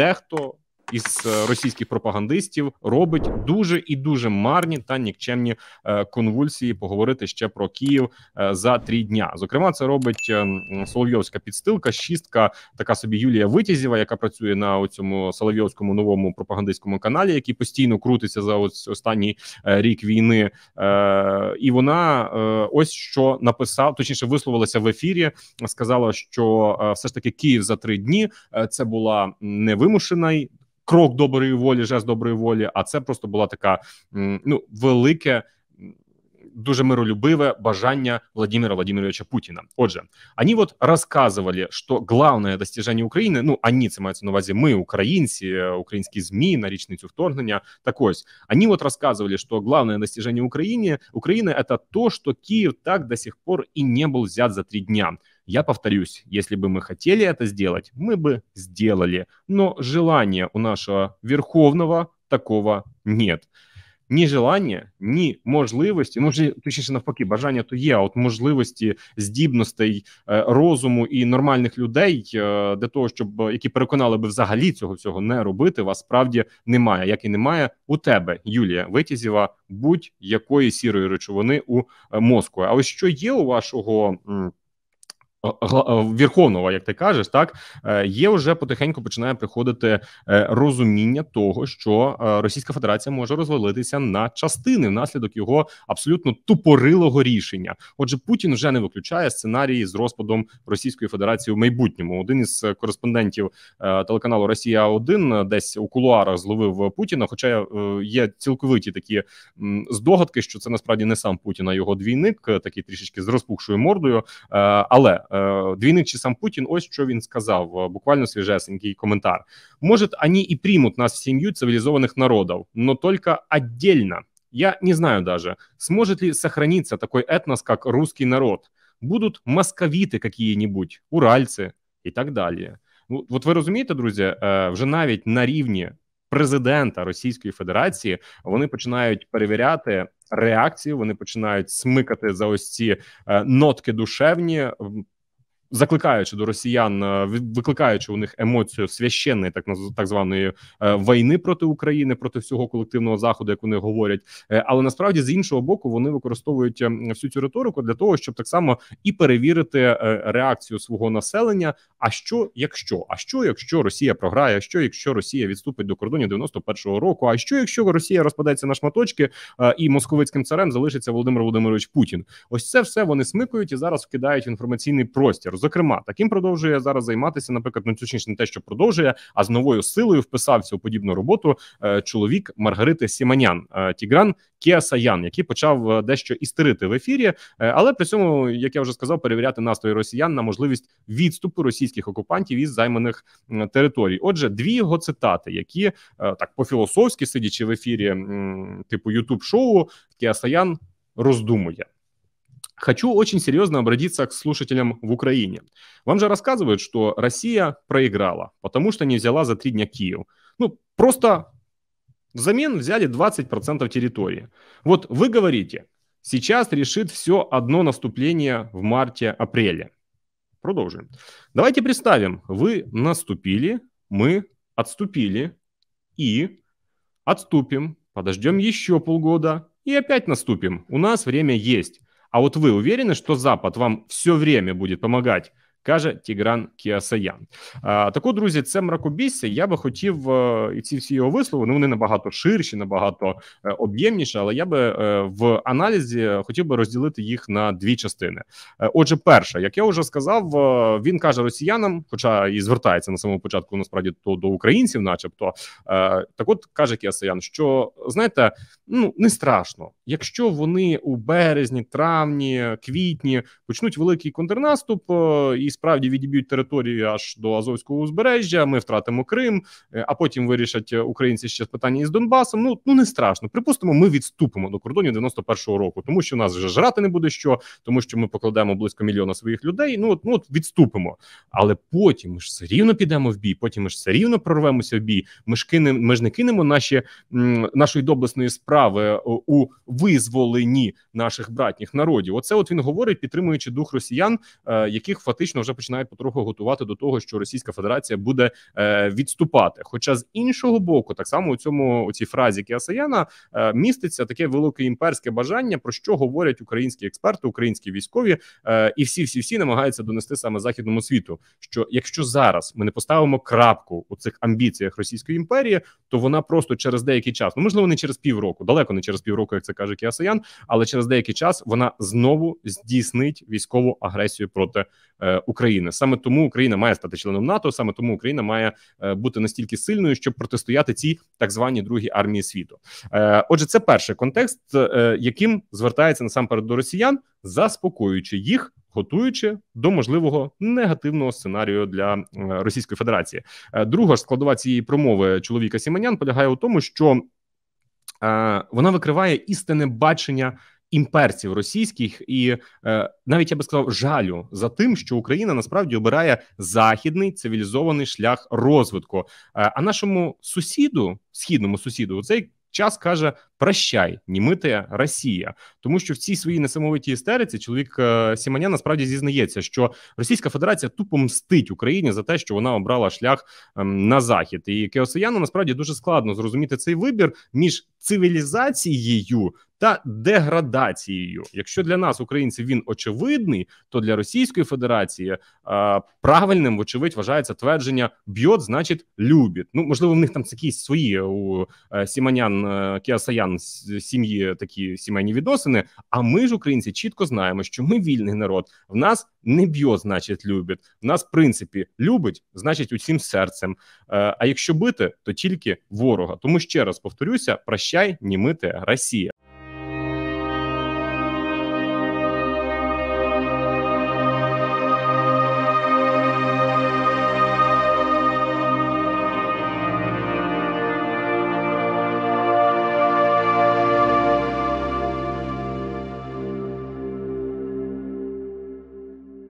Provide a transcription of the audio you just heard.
дехто із е, російських пропагандистів робить дуже і дуже марні та нікчемні е, конвульсії. Поговорити ще про Київ е, за три дня. Зокрема, це робить ем, Соловйовська підстилка, шістка, така собі Юлія Витязєва, яка працює на цьому Соловйовському новому пропагандистському каналі, який постійно крутиться за ось останній рік війни, і вона ось що написав, точніше висловилася в ефірі. Сказала, що все ж таки Київ за три дні це була невимушена крок доброї волі, жест доброї волі. А це просто була така ну велике дуже миролюбивое бажання Владимира Владимировича Путіна. Отже, они вот рассказывали, что главное достижение України, ну они, це мається на увазі, ми, українці, українські змі на річницю вторгнення. Так ось они вот рассказывали, что главное достижение Украины Украины это то, что Киев так до сих пор и не был взят за три дня. Я повторюсь, если бы мы хотели это сделать, мы бы сделали. Но желания у нашего Верховного такого нет. ні желання, ні можливості, може ну, точніше навпаки, бажання то є. а От можливості здібностей е, розуму і нормальних людей е, для того, щоб е, які переконали би взагалі цього всього не робити, вас справді немає. Як і немає у тебе, Юлія Витязєва, будь-якої сірої речовини у мозку. А ось що є у вашого? Е, е, верховного, як ти кажеш, так е, є вже потихеньку починає приходити розуміння того, що Російська Федерація може розвалитися на частини внаслідок його абсолютно тупорилого рішення. Отже, Путін вже не виключає сценарії з розпадом Російської Федерації в майбутньому. Один із кореспондентів телеканалу Росія 1 десь у кулуарах зловив Путіна. Хоча є цілковиті такі здогадки, що це насправді не сам Путін, а його двійник, такий трішечки з розпухшою мордою, але. Е, двійничі сам Путін. Ось що він сказав. Е, буквально свіжесенький коментар. Може, они і примут нас в сім'ю цивілізованих народів, но только отдельно. Я не знаю даже, сможет ли сохраниться такой этнос, как русский народ. будуть московиты какие-нибудь, уральцы и так далее. Ну, от ви розумієте, друзі, е, вже навіть на рівні президента Російської Федерації вони починають перевіряти реакцію, вони починають смикати за ось ці нотки душевні закликаючи до росіян, е, викликаючи у них емоцію священної так так званої е, війни проти України, проти всього колективного заходу, як вони говорять, е, але насправді з іншого боку вони використовують ем, всю цю риторику для того, щоб так само і перевірити реакцію свого населення. А що якщо? А що якщо Росія програє? А що якщо Росія відступить до кордонів 91-го року? А що якщо Росія розпадеться на шматочки і московицьким царем залишиться Володимир Володимирович Путін? Ось це все вони смикують і зараз вкидають в інформаційний простір. Зокрема, таким продовжує зараз займатися, наприклад, ну точніше не те, що продовжує, а з новою силою вписався у подібну роботу е, чоловік Маргарити Сіманян е, Тігран Кіасаян, який почав е, дещо істерити в ефірі, але при цьому, як я вже сказав, перевіряти настрої росіян на можливість відступу російських окупантів із займаних територій. Отже, дві його цитати, які так по філософськи сидячи в ефірі, типу Ютуб шоу Кіасаян роздумує. Хочу очень серьезно обратиться к слушателям в Украине. Вам же рассказывают, что Россия проиграла, потому что не взяла за три дня Киев. Ну, просто взамен взяли 20% территории. Вот вы говорите, сейчас решит все одно наступление в марте-апреле. Продолжим. Давайте представим, вы наступили, мы отступили и отступим, подождем еще полгода и опять наступим. У нас время есть. А вот вы уверены, что Запад вам все время будет помогать каже Тігран Кіасаян. А таку, друзі, це мракобісся. Я би хотів е, і ці всі його вислови. Ну вони набагато ширші, набагато е, об'ємніші. Але я би е, в аналізі хотів би розділити їх на дві частини. Отже, перша, як я вже сказав, він каже росіянам, хоча і звертається на самому початку, насправді то до українців, начебто, так от каже Кіасаян, що знаєте, ну не страшно, якщо вони у березні, травні, квітні почнуть великий контрнаступ і справді відіб'ють територію аж до Азовського узбережжя. Ми втратимо Крим, е, а потім вирішать е, українці ще питання із Донбасом. Ну ну не страшно. Припустимо, ми відступимо до кордонів 91-го року, тому що нас вже жрати не буде що, тому що ми покладемо близько мільйона своїх людей. Ну от ну от відступимо. Але потім ми ж все рівно підемо в бій. Потім ми ж все рівно прорвемося в бій. Ми ж кинемо, ми ж не кинемо наші нашої доблесної справи е, у визволенні наших братніх народів. Оце от він говорить, підтримуючи дух росіян, яких фактично дійсно вже починають потроху готувати до того, що Російська Федерація буде е, відступати. Хоча з іншого боку, так само у цьому у цій фразі Кіасаяна е, міститься таке велике імперське бажання, про що говорять українські експерти, українські військові е, і всі, всі, всі намагаються донести саме західному світу. Що якщо зараз ми не поставимо крапку у цих амбіціях Російської імперії, то вона просто через деякий час, ну можливо, не через півроку, далеко не через півроку, як це каже Кіасаян, але через деякий час вона знову здійснить військову агресію проти е, України. Саме тому Україна має стати членом НАТО, саме тому Україна має е, бути настільки сильною, щоб протистояти цій так званій другій армії світу. Е, отже, це перший контекст, е, яким звертається насамперед до росіян, заспокоюючи їх. Готуючи до можливого негативного сценарію для Російської Федерації, друга ж складова цієї промови чоловіка Сіменян полягає у тому, що вона викриває істинне бачення імперців російських, і е, навіть я би сказав жалю за тим, що Україна насправді обирає західний цивілізований шлях розвитку. Е, а нашому сусіду, східному сусіду, у цей час каже: прощай, німити Росія, тому що в цій своїй несамовитій істериці чоловік е, Сіманя насправді зізнається, що Російська Федерація тупо мстить Україні за те, що вона обрала шлях ем, на захід, і Кеосияну насправді дуже складно зрозуміти цей вибір між цивілізацією та деградацією. Якщо для нас, українців, він очевидний, то для Російської Федерації а, е, правильним, вочевидь, вважається твердження б'єт, значить, любить. Ну можливо, в них там якісь свої е, у е, сіманян кіасаян сім'ї такі сімейні відносини. А ми ж, українці, чітко знаємо, що ми вільний народ. В нас не б'є, значить, любить. В нас, в принципі, любить, значить, усім серцем. А якщо бити, то тільки ворога. Тому ще раз повторюся, прощай прощай, немытая Россия.